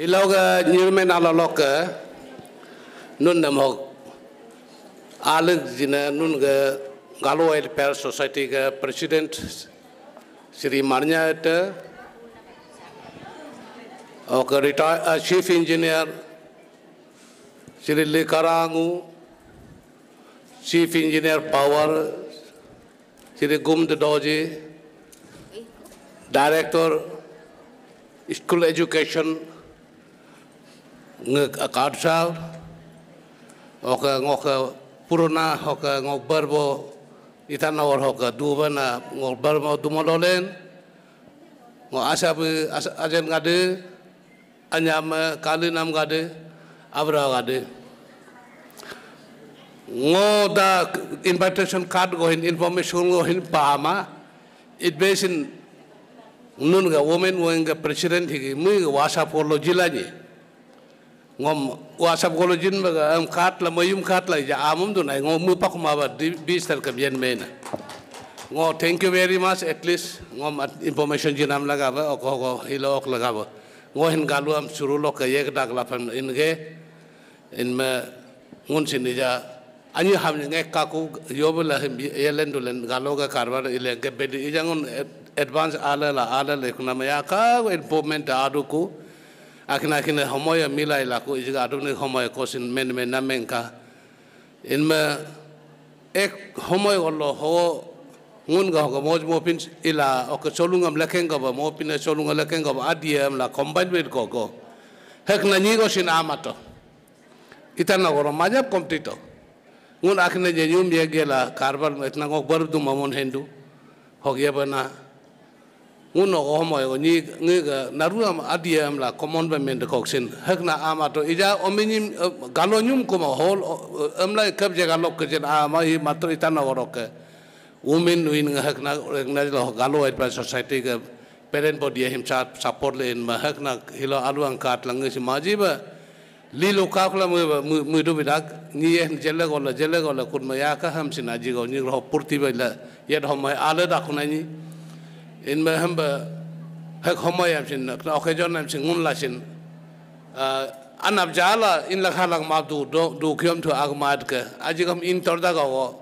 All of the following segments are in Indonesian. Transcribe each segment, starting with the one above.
Iloga nyirmen ala nun nam hok alag nun ga Galo Oil Society ga President Sri Marnya ta oka retire uh, Chief Engineer Sri Likarangu Chief Engineer Power Sri Gumd Doji Director School Education Eh, karsal oke ngoke purona oke ngobar bo itana war hoka duba eh, na mau mo dumololen ngo asab ajen ngade anyam eh, kali nam ngade abra ngade ngo da invitation card gohin information gohin hin pama it basin nun ga women wing president higi mi wasa polo jilani ngom wasab golo jin baga am khat la mayum khat la ja amum dun ai ngom mupak ma ba bis tar ka bien mena ngo thank you very much at least ngom information jin am laga ba ok ok hilo ok laga ba ngo hin galu am suru lo ka yek dak la pam in ge in ma ngun sin ja ani ham nge ka ku yobla yelen dulen galo ga karbar ile ge bedi jangun advance ala la ala le kuna ma ya ka adu ku akina kina homoya milai laku isiga aduni homoya kosin men men namen ka inma ek homoy gollo ho ngun ga ho moj mo pin ila ok cholungam ga ba mo pin cholunga ga ba adiem la combine with ko ko hek na nyi kosin sin amato na goro majap komplito, ngun akne je nyum ye gela karbar etna go bardu mamon Hindu, ho gya bana uno ko homo ko ni ngi naru am adiam la commandment ko sin hak na ama to ija omini galonyum ko hol amla kab jaga lok ke jen ama hi matra itana gorok women win hak na na lo galo et pa society ke parent body him chat support le in hak na hilo alu ang kat lang si maji ba li lo ka khla mu mu do bidak ni en jelle gol jelle gol kun ma ya ka ham sinaji go ni ro purti ba la yet homo ala da khunani in ma hamba hak homoy em sin nó ok jon am ngôn là la anh an ab jala in la khalak ma du du kiếm thu ag mat ka aji kam in tor da go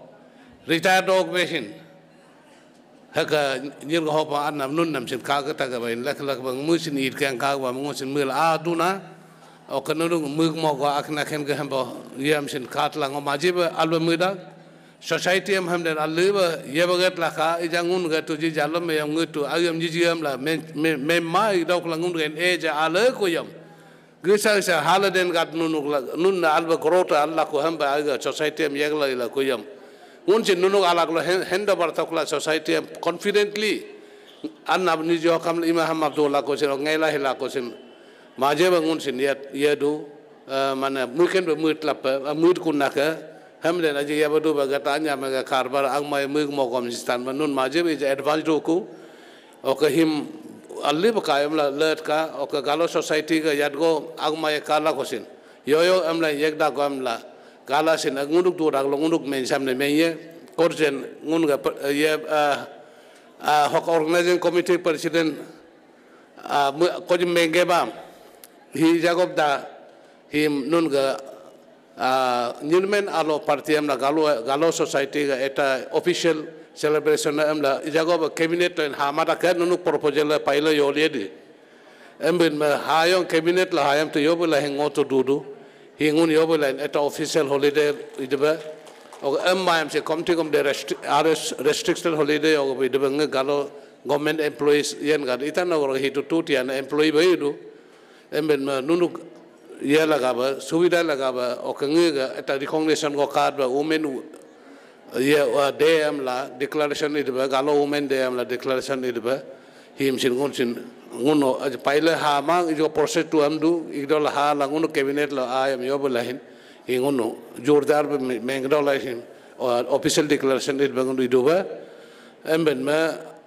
retire dog me sin hak nir go pa an nam nun nam sin ka ka ta lắc lắc bằng lak bang mu cái anh cá ka ba mu mưa là à du na ok nu đúng mo go ak na khen cái hamba yam sin khat la là ngon mà ba al ba mu da society am hamden alleba yebagat la kha ijangun ga to ji jalam yam ngu to ayam ji ji am la me me ma dok la ngun gen e ja ala ko yam gisa sa haladen gat nun la nun na alba grota alla ko hamba aga society am yegla la ko yam un je nunuk alak lo henda bar tak la society am confidently an nab ni jo kam ima ham abdullah ko sin ngai la hila ko sin ma je bangun sin yet yedu mana mungkin bermuat lapa muat kunaka hemden aji yabadu ba gata nya mega karbar ang mai mug mo kom stan man nun maje bi advance do ku o ka him alli ba kayam la lat ka o ka galo society ga yad go ang mai kala kosin yo yo am la yekda go am la gala sin ang ngunduk do rak lo ngunduk men samne men ye korjen ngun ga ye hok organizing committee president ko jim menge ba hi jagob da him nun ga Ah, nyilmen alo parti emla galo galo society ga official celebration emla ijago ba cabinet en hamada ke nunu proposal paila yoli edi emben ma hayon cabinet la hayam to yobula hengoto dudu hingun yobula eta official holiday idiba og emma am se komti kom de rest restricted holiday og idiba nge galo government employees yen ga itan nagor hitu na employee bayu emben ma nunuk ya laga ba suwida laga ba okenge ga eta di umen ya wa dm declaration it ba umen dm la declaration it ba him sin ngun sin aja paila ha ma jo proses tu amdu igdol ha la ngun cabinet la ay am yob la hin ngun no jordar ba official declaration it ba ngun idu ba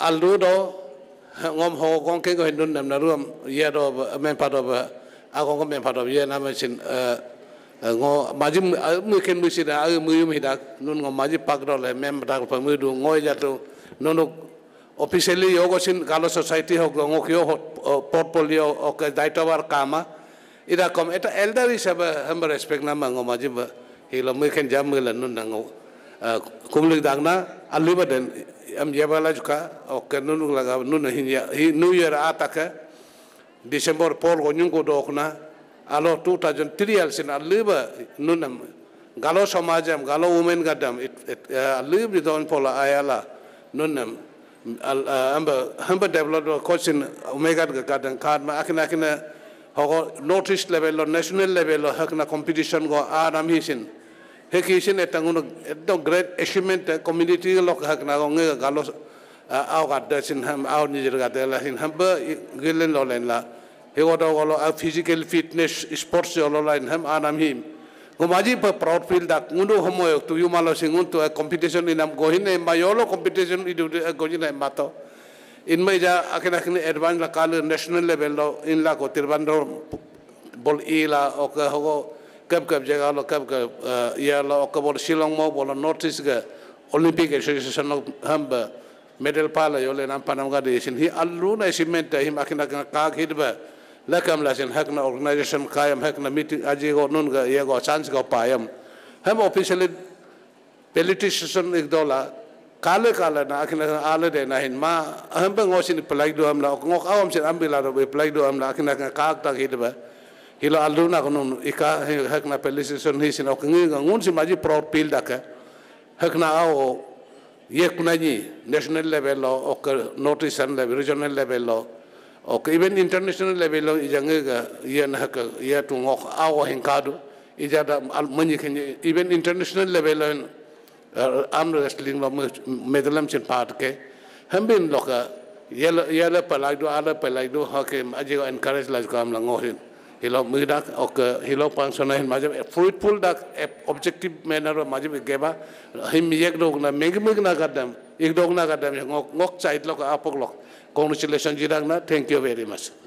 aldo do ngom ho kongke go hindun nam na ya do ba men Aku me phatop ye na me sin eh, eh, ngo majim eh, mu ken mu sida a mu yum hidak nun ngo majim pakro le mem ta pa mu du ngoi tu nunuk officially yogo sin kalau society hok ngo kyo portfolio ok daitobar kama ida kom eta elder isaba hamba respect na ngo majim ba hilo mu ken jam mu nun nun ngo kumlik dagna alibaden am yebala juka ok nunuk laga nun hin ya new year ataka december Paul go nyungo dokna alo 2003 alsin aliba nunam galo samajam galo women gadam it, it uh, alib don pola ayala nunam al uh, amba hamba developed coaching omega Garden Card, kad ma akina akina hogo notice level or national level or hakna competition go aram hisin hekisin etangun ekdom great achievement community lok hakna go galo au gạt đời ham au như giờ gạt đời là xin ham he physical fitness sports yo lo lên ham anam him gomaji pa proud dak ngunu homo tu yu malo singun e competition inam gohin ne yolo competition idu gohin ne mato इनमें जा आखिर आखिर एडवांस ला काल national level low इन ला को तिरवन bol बोल ई ला ओक होगो कब कब जगह लो कब कब ये लो ओक बोल शिलोंग मो बोल medal pala yole nam panam ga de sin hi allu alluna isimenta him akina ka khidba lakam la sin hakna organization kayam hakna meeting aji go nun ga ye go chance go payam hem officially politician एक दोला काले काले ना अखिल आले दे ना हिन मा हम पे ngos ni pelai do amla ngok awam sin ambila do be pelai do la akina ka kaak tak hidba hilo allu na nun ika hakna politician hi sin ok ngi ngun si maji proud pil dak hak na ao ইয়েক নাই national level অক north eastern level regional level অক even international level ইজাং ইয়ে হক ইয়ে টুং আও হেঙ্কাদু ইজাদা মনি খিন ইভেন ইন্টারনেশনাল লেভেল আম রেসলিং ল মেদলাম চিন পাটকে হেমবিন লক ইয়ে ইয়ে পেলাইডু আলো পেলাইডু হকে আজি এনকারেজ লাইজ কাম লঙ হিন hilok mi dak ok hilok pang sona hin majem fruitful dak objective manner ro majem geba him mi yek dog na meg meg na gadam ek dog na gadam ngok ngok chait lok apok lok congratulations jidang na thank you very much